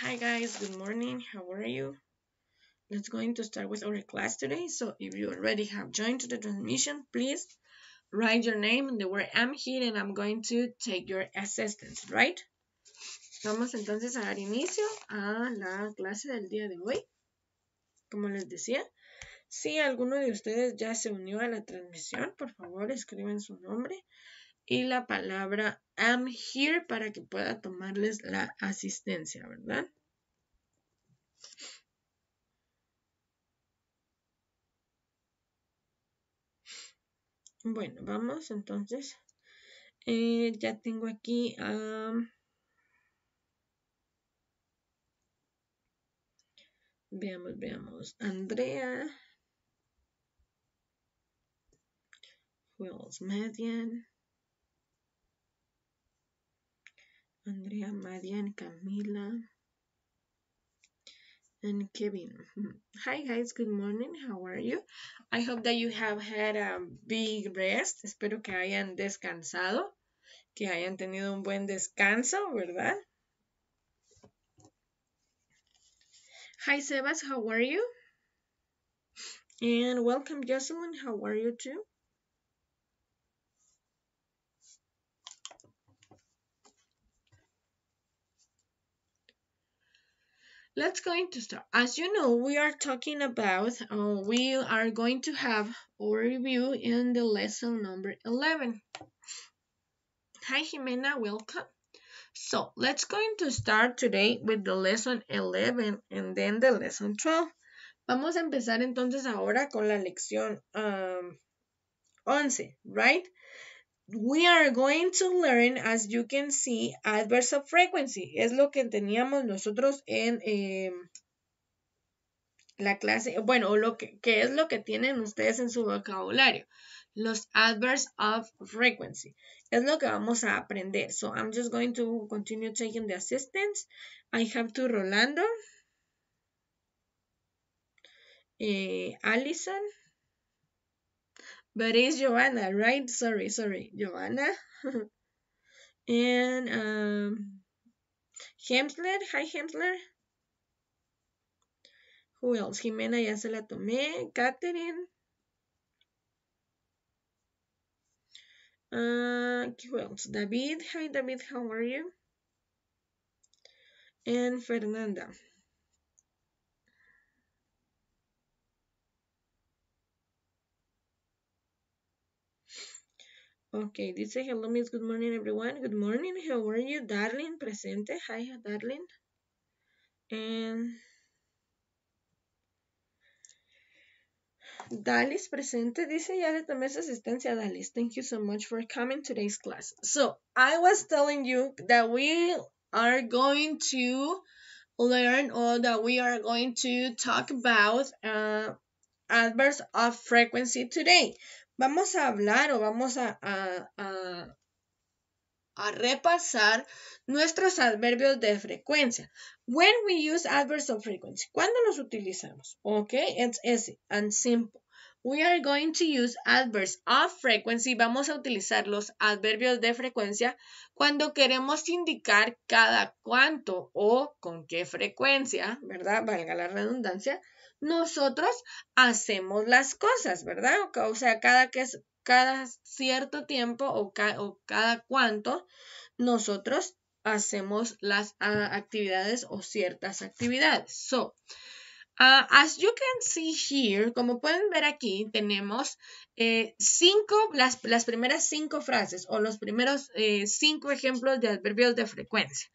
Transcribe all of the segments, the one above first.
Hi guys, good morning, how are you? Let's going to start with our class today, so if you already have joined to the transmission, please write your name and the word I'm here and I'm going to take your assistance, right? Vamos entonces a dar inicio a la clase del día de hoy. Como les decía, si alguno de ustedes ya se unió a la transmisión, por favor escriben su nombre y la palabra am here para que pueda tomarles la asistencia, ¿verdad? Bueno, vamos entonces. Eh, ya tengo aquí a Veamos, veamos. Andrea. Who Median. Andrea, Marian, Camila, and Kevin. Hi guys, good morning. How are you? I hope that you have had a big rest. Espero que hayan descansado, que hayan tenido un buen descanso, ¿verdad? Hi Sebas, how are you? And welcome Jocelyn, how are you too? let's going to start. As you know, we are talking about, uh, we are going to have our review in the lesson number 11. Hi Jimena, welcome. So let's going to start today with the lesson 11 and then the lesson 12. Vamos a empezar entonces ahora con la lección um, 11, right? we are going to learn, as you can see, adverbs of frequency. Es lo que teníamos nosotros en em, la clase, bueno, lo que, es lo que tienen ustedes en su vocabulario. Los adverbs of frequency. Es lo que vamos a aprender. So, I'm just going to continue taking the assistance. I have to Rolando. Eh, Allison. but it's Joanna, right? Sorry, sorry, Joanna. and um, Hemsler, hi Hemsler. Who else? Jimena ya se la tomé. Catherine. Uh, who else? David. Hi, David. How are you? And Fernanda. Okay, dice hello miss, good morning everyone. Good morning, how are you? Darling, presente. Hi, darling. And Dalis presente dice ya le tomé su asistencia Dalis. Thank you so much for coming today's class. So I was telling you that we are going to learn or that we are going to talk about uh, adverbs of frequency today. vamos a hablar o vamos a, repasar nuestros adverbios de frecuencia. When we use adverbs of frequency, ¿cuándo los utilizamos? Ok, it's easy and simple. We are going to use adverbs of frequency. Vamos a utilizar los adverbios de frecuencia cuando queremos indicar cada cuánto o con qué frecuencia, ¿verdad? Valga la redundancia nosotros hacemos las cosas, ¿verdad? O sea, cada, que, cada cierto tiempo o, cada cuánto nosotros hacemos las ah, actividades o ciertas actividades. So, ah, as you can see here, como pueden ver aquí, tenemos eh, cinco, las, las, primeras cinco frases o los primeros eh, cinco ejemplos de adverbios de frecuencia.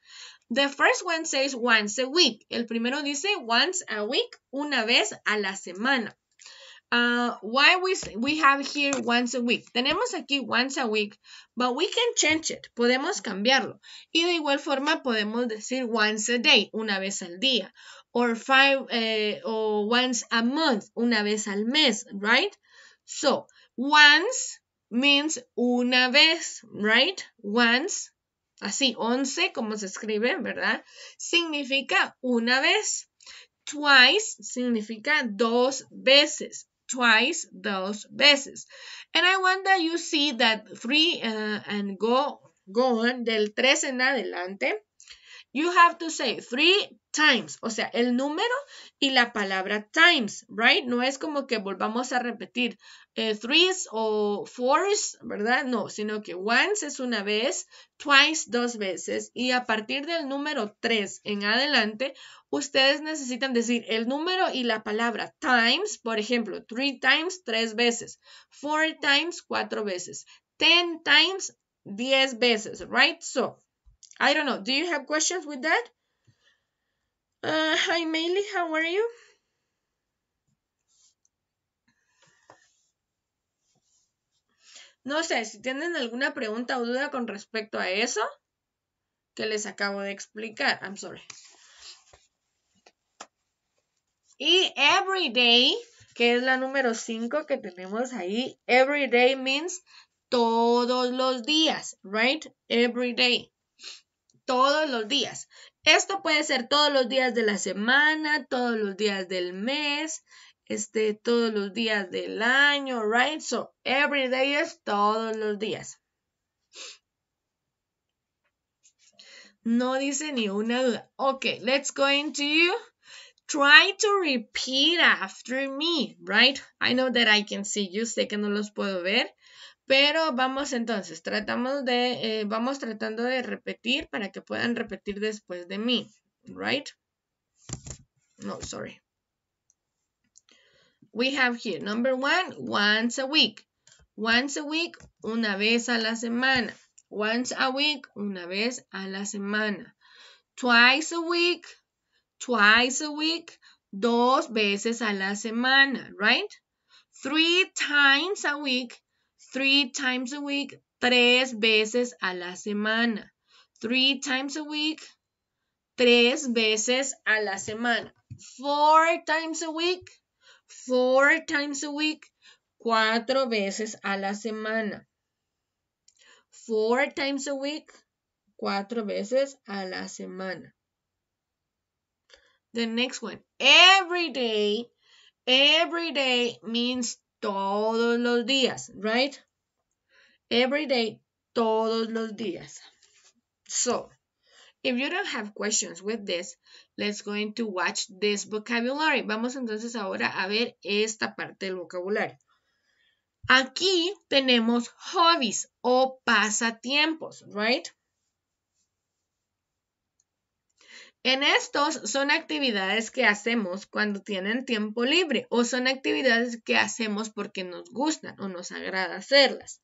The first one says once a week. El primero dice once a week, una vez a la semana. Uh, why we, we have here once a week. Tenemos aquí once a week, but we can change it. Podemos cambiarlo. Y de igual forma podemos decir once a day, una vez al día. Or five, eh, or once a month, una vez al mes, right? So, once means una vez, right? Once así, once, como se escribe, ¿verdad? Significa una vez. Twice significa dos veces. Twice, dos veces. And I want that you see that three uh, and go, go del tres en adelante. You have to say three times, o sea, el número y la palabra times, right? No es como que volvamos a repetir eh, threes o fours, ¿verdad? No, sino que once es una vez, twice dos veces y a partir del número tres en adelante, ustedes necesitan decir el número y la palabra times, por ejemplo, three times tres veces, four times cuatro veces, ten times diez veces, right? So, I don't know, do you have questions with that? Uh, hi, Meili, how are you? No sé, si tienen alguna pregunta o duda con respecto a eso que les acabo de explicar. I'm sorry. Y everyday, que es la número 5 que tenemos ahí. Everyday means todos los días, right? Everyday todos los días. Esto puede ser todos los días de la semana, todos los días del mes, este, todos los días del año, right? So, every day es todos los días. No dice ni una duda. Okay, let's go into you. Try to repeat after me, right? I know that I can see you. Sé que no los puedo ver. Pero vamos entonces, tratamos de, eh, vamos tratando de repetir para que puedan repetir después de mí, right? No, sorry. We have here, number one, once a week. Once a week, una vez a la semana. Once a week, una vez a la semana. Twice a week, twice a week, dos veces a la semana, right? Three times a week, Three times a week, tres veces a la semana. Three times a week, tres veces a la semana. Four times a week, four times a week, cuatro veces a la semana. Four times a week, cuatro veces a la semana. The next one, every day. Every day means todos los días, right? Every day, todos los días. So, if you don't have questions with this, let's go into watch this vocabulary. Vamos entonces ahora a ver esta parte del vocabulario. Aquí tenemos hobbies o pasatiempos, right? En estos son actividades que hacemos cuando tienen tiempo libre o son actividades que hacemos porque nos gustan o nos agrada hacerlas.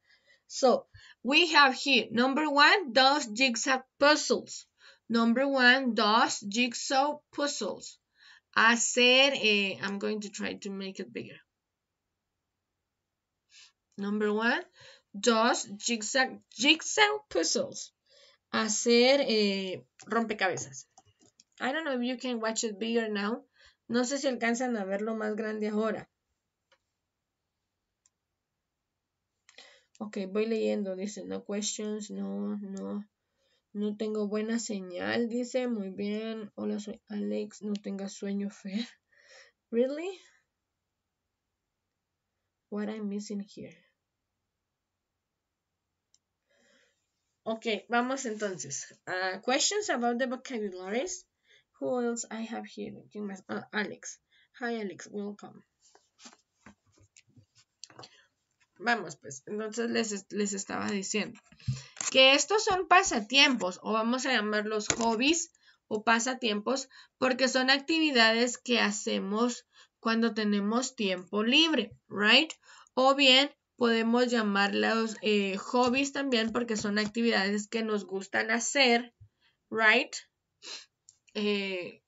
So, we have here number one, dos jigsaw puzzles. Number one, dos jigsaw puzzles. Hacer, eh, I'm going to try to make it bigger. Number one, dos jigsaw, puzzles. Hacer eh, rompecabezas. I don't know if you can watch it bigger now. No sé si alcanzan a verlo más grande ahora. Ok, voy leyendo, dice, no questions, no, no, no tengo buena señal, dice, muy bien, hola, soy Alex, no tenga sueño, Fer. Really? What I'm missing here. Ok, vamos entonces. Ah, questions about the vocabularies. Who I have here? Uh, Alex. Hi Alex, welcome. Vamos, pues, entonces les, estaba diciendo que estos son pasatiempos o vamos a llamarlos hobbies o pasatiempos porque son actividades que hacemos cuando tenemos tiempo libre, ¿right? O bien podemos llamarlos eh, hobbies también porque son actividades que nos gustan hacer, ¿right? Eh,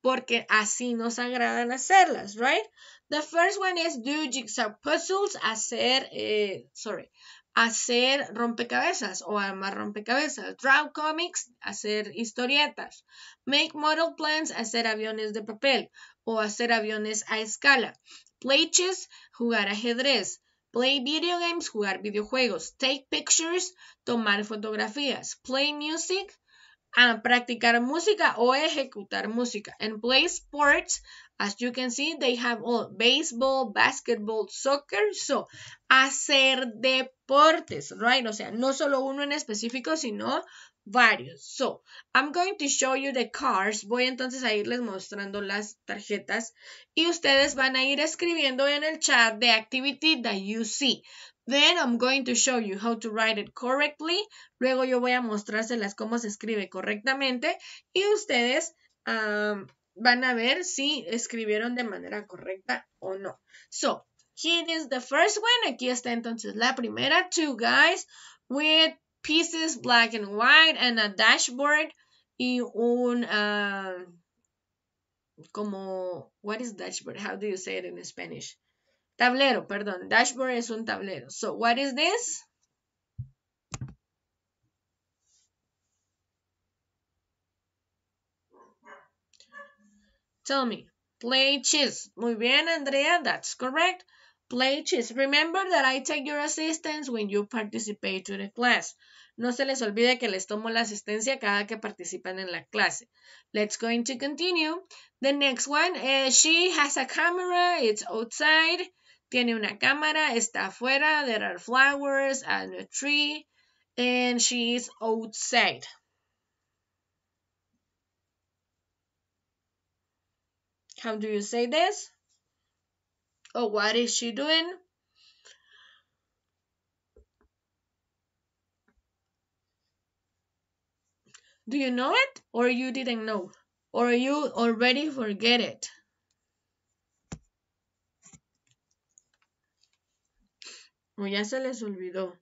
porque así nos agradan hacerlas, right? The first one is do jigsaw puzzles, hacer, eh, sorry, hacer rompecabezas o armar rompecabezas, draw comics, hacer historietas, make model plans, hacer aviones de papel o hacer aviones a escala, play chess, jugar ajedrez, play video games, jugar videojuegos, take pictures, tomar fotografías, play music, a practicar música o ejecutar música. And play sports, as you can see, they have all baseball, basketball, soccer. So, hacer deportes, right? O sea, no solo uno en específico, sino varios. So, I'm going to show you the cards. Voy entonces a irles mostrando las tarjetas y ustedes van a ir escribiendo en el chat the activity that you see. Then I'm going to show you how to write it correctly. Luego yo voy a mostrárselas cómo se escribe correctamente y ustedes van a ver si escribieron de manera correcta o no. So, here is the first one. Aquí está entonces la primera. Two guys with pieces black and white and a dashboard y un... Uh, como... What is dashboard? How do you say it in Spanish? Tablero, perdón. Dashboard es un tablero. So, what is this? Tell me. Play chess. Muy bien, Andrea. That's correct. Play chess. Remember that I take your assistance when you participate to the class. No se les olvide que les tomo la asistencia cada que participan en la clase. Let's going to continue. The next one. Eh, she has a camera. It's outside. tiene una cámara, está afuera, there are flowers and a tree, and she is outside. How do you say this? Or oh, what is she doing? Do you know it or you didn't know or you already forget it? o ya se les olvidó.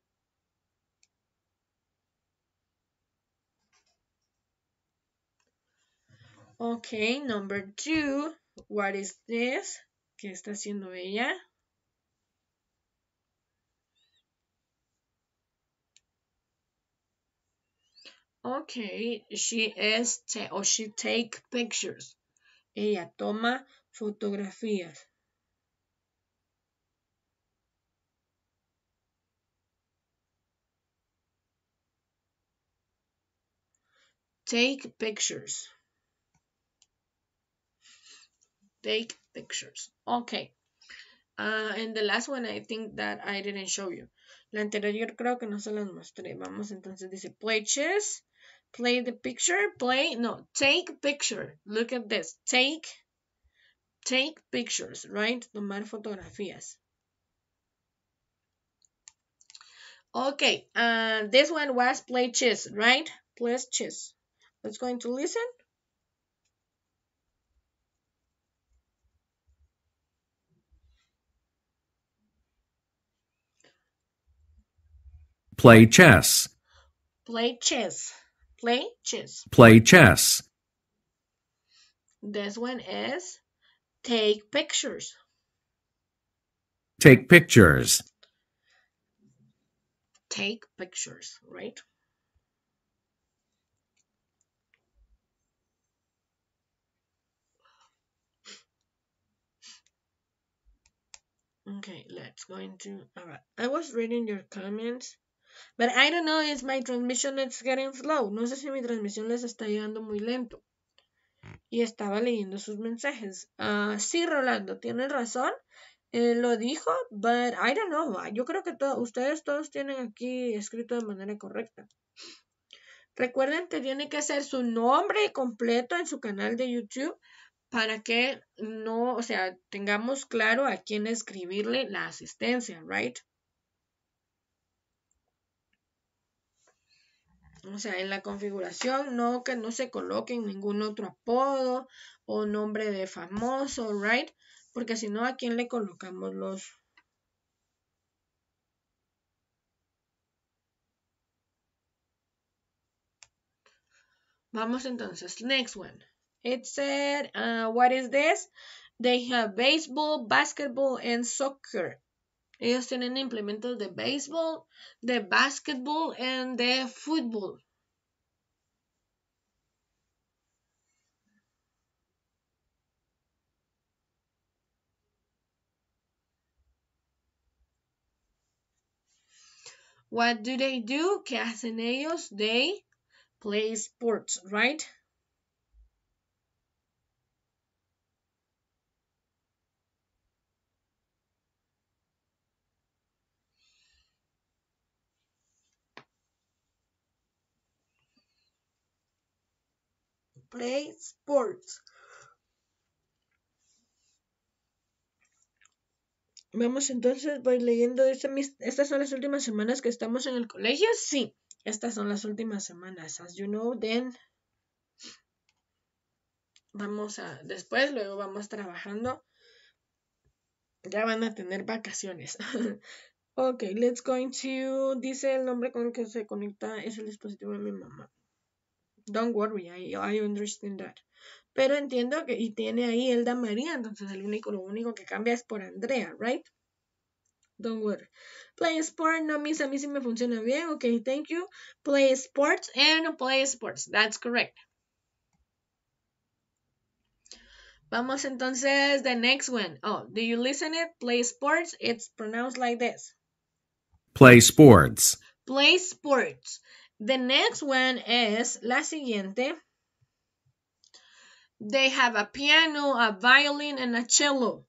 Okay, number two. What is this? ¿Qué está haciendo ella? Okay, she is or she take pictures. Ella toma fotografías. Take pictures. Take pictures. Okay. Uh, and the last one I think that I didn't show you. La anterior creo que no se las mostré. Vamos, entonces dice play chess, play the picture, play, no, take picture. Look at this. Take, take pictures, right? Tomar fotografías. Okay, uh, this one was play chess, right? Play chess. Let's going to listen. Play chess. Play chess. Play chess. Play chess. This one is take pictures. Take pictures. Take pictures, right? Okay, let's go into. Alright, I was reading your comments. But I don't know if my transmission is getting slow. No sé si mi transmisión les está llegando muy lento. Y estaba leyendo sus mensajes. Ah, sí, Rolando, tienes razón. Eh, lo dijo, but I don't know. Ah, yo creo que ustedes todos tienen aquí escrito de manera correcta. Recuerden que tiene que ser su nombre completo en su canal de YouTube para que no, o sea, tengamos claro a quién escribirle la asistencia, ¿right? O sea, en la configuración no que no se coloquen ningún otro apodo o nombre de famoso, ¿right? Porque si no, ¿a quién le colocamos los, Vamos entonces, next one. It said, uh, what is this? They have baseball, basketball, and soccer. Ellos tienen implementos de baseball, de basketball, and de football. What do they do? ¿Qué hacen ellos? They play sports, right? play sports. Vamos entonces, voy leyendo. Este estas son las últimas semanas que estamos en el colegio. Sí, estas son las últimas semanas. As you know, then vamos a después, luego vamos trabajando. Ya van a tener vacaciones. ok, let's go into. Dice el nombre con el que se conecta es el dispositivo de mi mamá. Don't worry, I, understand that. Pero entiendo que, y tiene ahí Elda María, entonces el único, lo único que cambia es por Andrea, right? Don't worry. Play sports, no, miss, a mí sí me funciona bien. Ok, thank you. Play sports and eh, play sports. That's correct. Vamos entonces, the next one. Oh, do you listen it? Play sports. It's pronounced like this. Play sports. Play sports. The next one is la siguiente. They have a piano, a violin, and a cello.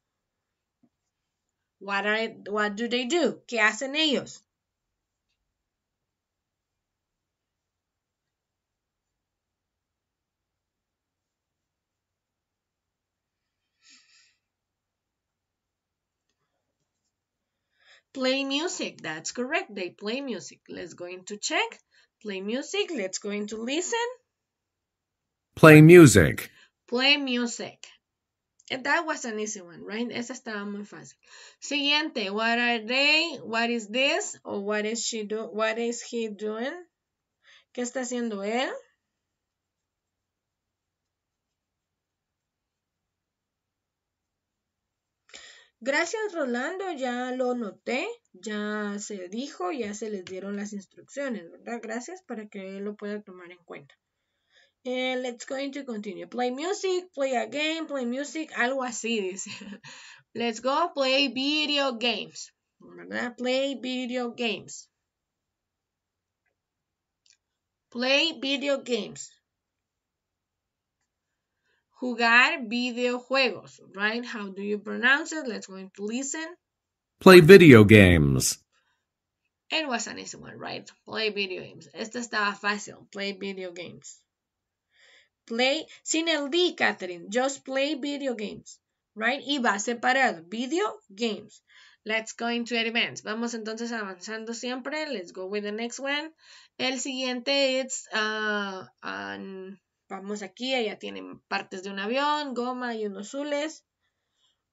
What, are, what do they do? ¿Qué hacen ellos? Play music. That's correct. They play music. Let's go into check. Play music. Let's go into listen. Play music. Play music. And that was an easy one, right? Esa estaba muy fácil. Siguiente. What are they? What is this? Or what is she do? What is he doing? ¿Qué está haciendo él? Gracias, Rolando, ya lo noté, ya se dijo, ya se les dieron las instrucciones, ¿verdad? Gracias para que lo pueda tomar en cuenta. Eh, let's go to continue. Play music, play a game, play music, algo así dice. Let's go play video games, Play video games. Play video games. Jugar videojuegos, right? How do you pronounce it? Let's go into listen. Play video games. It was an easy one, right? Play video games. Esta estaba fácil. Play video games. Play, sin el D, Catherine. Just play video games, right? Y va separado. Video games. Let's go into events Vamos entonces avanzando siempre. Let's go with the next one. El siguiente es uh, Vamos aquí, ella tiene partes de un avión, goma y unos azules.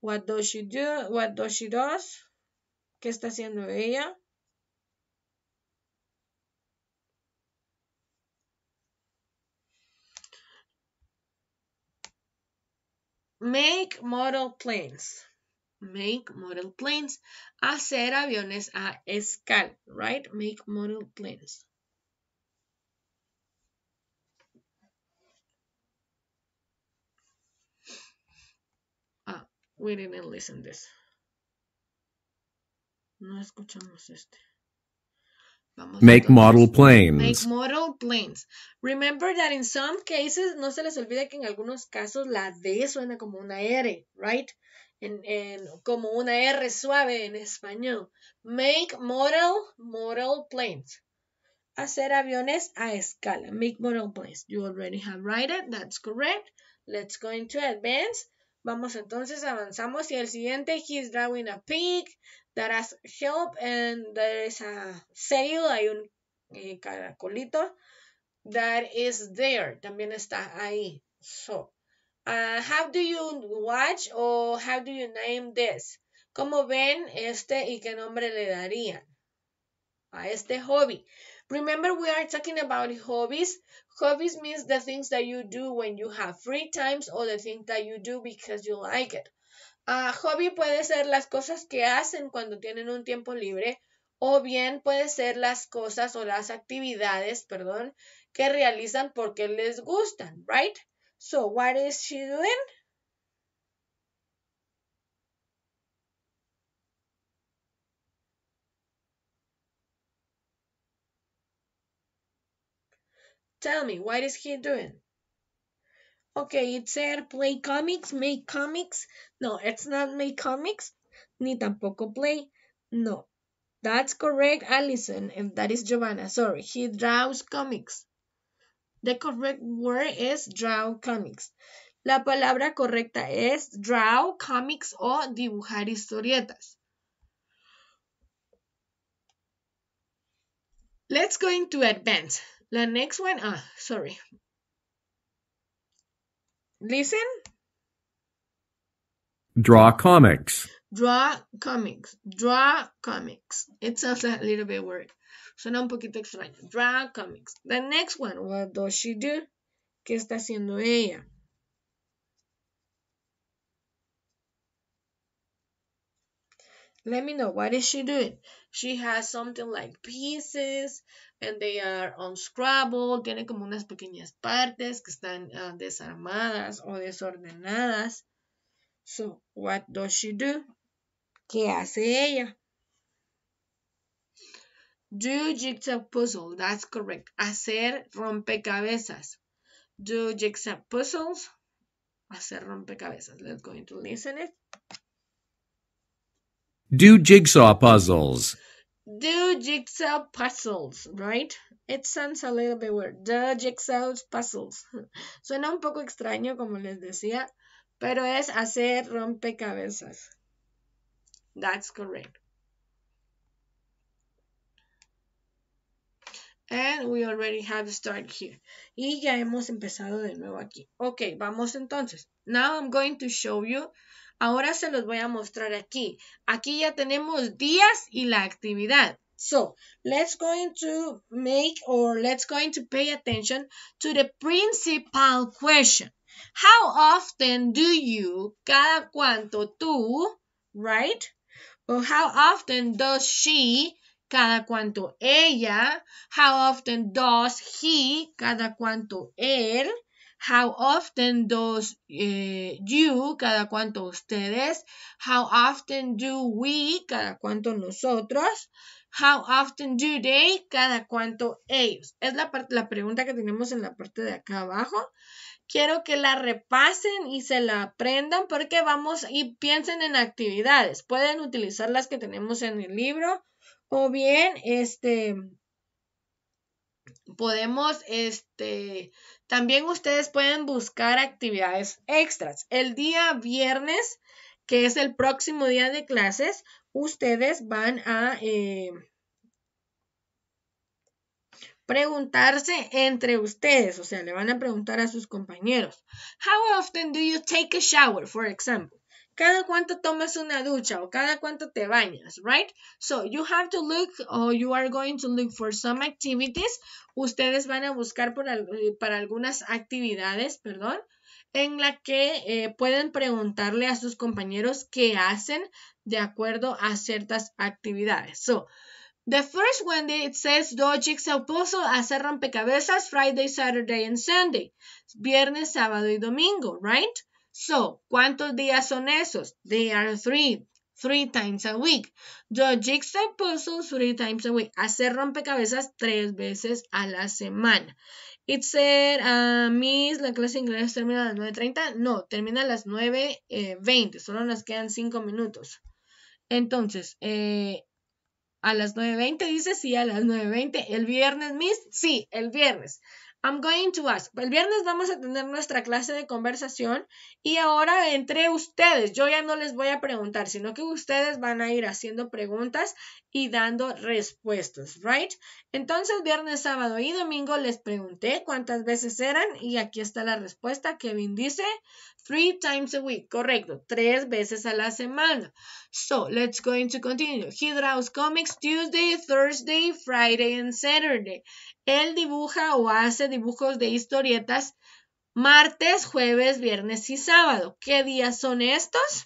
What does she do? What does she does? ¿Qué está haciendo ella? Make model planes. Make model planes. Hacer aviones a escala, right? Make model planes. We didn't listen this. No escuchamos este. Vamos Make model planes. Make model planes. Remember that in some cases, no se les olvide que en algunos casos la D suena como una R, right? En, en, como una R suave en español. Make model, model planes. Hacer aviones a escala. Make model planes. You already have written it. That's correct. Let's go into advanced. Vamos entonces, avanzamos y el siguiente, he's drawing a pig that has help and there is a sail, hay un eh, caracolito that is there, también está ahí. So, uh, how do you watch or how do you name this? ¿Cómo ven este y qué nombre le darían a este hobby? Remember, we are talking about hobbies. Hobbies means the things that you do when you have free times or the things that you do because you like it. A hobby puede ser las cosas que hacen cuando tienen un tiempo libre o bien puede ser las cosas o las actividades, perdón, que realizan porque les gustan, right? So, what is she doing? Tell me, what is he doing? Okay, it said play comics, make comics. No, it's not make comics, ni tampoco play. No, that's correct, Alison, and that is Giovanna. Sorry, he draws comics. The correct word is draw comics. La palabra correcta es draw comics o dibujar historietas. Let's go into advance. The next one, ah, sorry. Listen. Draw comics. Draw comics. Draw comics. It sounds a little bit weird. Suena un poquito extraño. Draw comics. The next one, what does she do? ¿Qué está haciendo ella? Let me know what is she doing. She has something like pieces and they are on Scrabble. Tiene como unas pequeñas partes que están ah, desarmadas o desordenadas. So, what does she do? ¿Qué hace ella? Do jigsaw puzzle. That's correct. Hacer rompecabezas. Do jigsaw puzzles. Hacer rompecabezas. Let's go into listen it. Do jigsaw puzzles. Do jigsaw puzzles, right? It sounds a little bit weird. The jigsaw puzzles. Suena un poco extraño, como les decía, pero es hacer rompecabezas. That's correct. And we already have started here. Y ya hemos empezado de nuevo aquí. Ok, vamos entonces. Now I'm going to show you. Ahora se los voy a mostrar aquí. Aquí ya tenemos días y la actividad. So, let's going to make or let's going to pay attention to the principal question. How often do you, cada cuánto tú, right? Or how often does she, cada cuanto ella, how often does he, cada cuanto él, how often does eh, you, cada cuanto ustedes, how often do we, cada cuanto nosotros, how often do they, cada cuanto ellos. Es la, la pregunta que tenemos en la parte de acá abajo. Quiero que la repasen y se la aprendan porque vamos y piensen en actividades. Pueden utilizar las que tenemos en el libro o bien, este, podemos, este, también ustedes pueden buscar actividades extras. El día viernes, que es el próximo día de clases, ustedes van a eh, preguntarse entre ustedes, o sea, le van a preguntar a sus compañeros. How often do you take a shower, for example? cada cuánto tomas una ducha o cada cuánto te bañas, right? So you have to look or you are going to look for some activities. Ustedes van a buscar eh, para algunas actividades, perdón, en la que eh, pueden preguntarle a sus compañeros qué hacen de acuerdo a ciertas actividades. So, The first one, it says do jigsaw puzzle, hacer rompecabezas Friday, Saturday, and Sunday. Viernes, sábado y domingo, right? So, ¿cuántos días son esos? They are three. Three times a week. Yo jigsaw puzzle three times a week. Hacer rompecabezas tres veces a la semana. It said, uh, Miss, la clase de inglés termina a las 9.30. No, termina a las 9.20. Solo nos quedan cinco minutos. Entonces, eh, a las 9.20 dice, sí, a las 9.20. ¿El viernes, Miss? Sí, el viernes. I'm going to ask. El viernes vamos a tener nuestra clase de conversación y ahora entre ustedes, yo ya no les voy a preguntar, sino que ustedes van a ir haciendo preguntas y dando respuestas, ¿right? Entonces, viernes, sábado y domingo les pregunté cuántas veces eran y aquí está la respuesta. Kevin dice three times a week, correcto, tres veces a la semana. So, let's go into continue. He draws comics Tuesday, Thursday, Friday and Saturday. Él dibuja o hace dibujos de historietas martes, jueves, viernes y sábado. ¿Qué días son estos?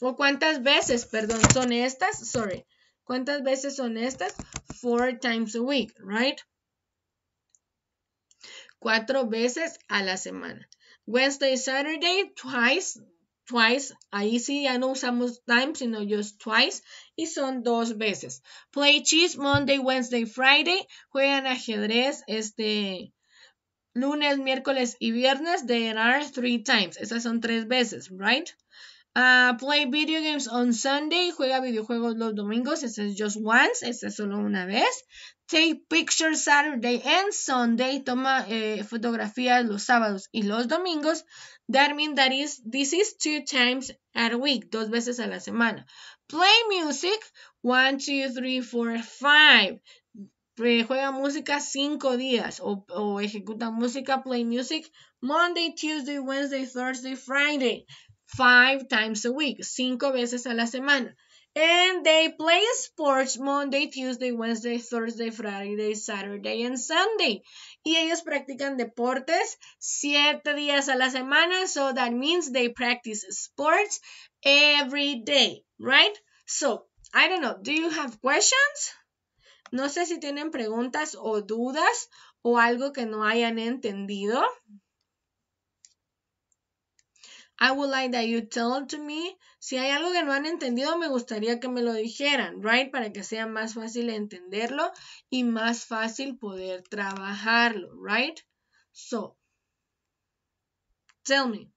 ¿O cuántas veces, perdón, son estas? Sorry. ¿Cuántas veces son estas? Four times a week, right? Cuatro veces a la semana. Wednesday, Saturday, twice, twice. Ahí sí ya no usamos time, sino just twice. Y son dos veces. Play chess Monday, Wednesday, Friday. Juegan ajedrez este lunes, miércoles y viernes. There are three times. Esas son tres veces, right? Ah, play video games on Sunday. Juega videojuegos los domingos. Ese es just once. Ese es solo una vez take pictures Saturday and Sunday, toma eh, fotografías los sábados y los domingos, that means that this is two times a week, dos veces a la semana. Play music, one, two, three, four, five. juega música cinco días o, o ejecuta música, play music, Monday, Tuesday, Wednesday, Thursday, Friday. Five times a week, cinco veces a la semana. And they play sports Monday, Tuesday, Wednesday, Thursday, Friday, Saturday and Sunday. Y ellos practican deportes siete días a la semana. So that means they practice sports every day, right? So, I don't know. Do you have questions? No sé si tienen preguntas o dudas o algo que no hayan entendido. I would like that you tell to me. Si hay algo que no han entendido, me gustaría que me lo dijeran, right? Para que sea más fácil entenderlo y más fácil poder trabajarlo, right? So, tell me.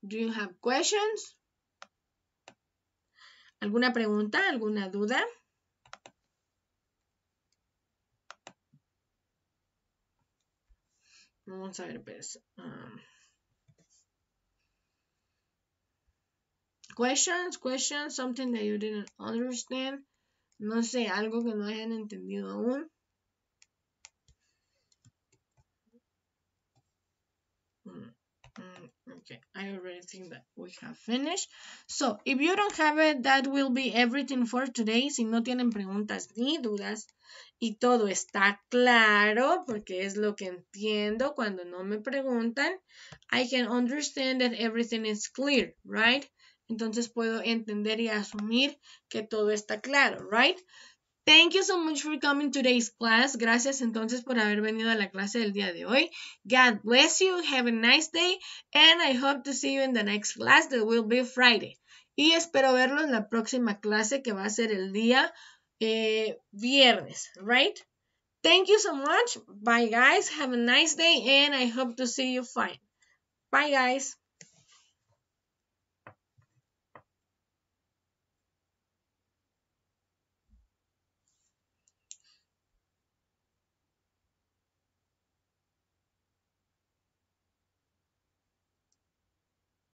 Do you have questions? ¿Alguna pregunta? ¿Alguna duda? Vamos a ver, pues. Um, questions, questions, something that you didn't understand. No sé, algo que no hayan entendido aún. Mm, mm, okay, I already think that we have finished. So, if you don't have it, that will be everything for today. Si no tienen preguntas ni dudas y todo está claro, porque es lo que entiendo cuando no me preguntan, I can understand that everything is clear, right? Entonces puedo entender y asumir que todo está claro, right? Thank you so much for coming today's class. Gracias entonces por haber venido a la clase del día de hoy. God bless you. Have a nice day. And I hope to see you in the next class that will be Friday. Y espero verlo en la próxima clase que va a ser el día eh, viernes, right? Thank you so much. Bye, guys. Have a nice day, and I hope to see you fine. Bye, guys.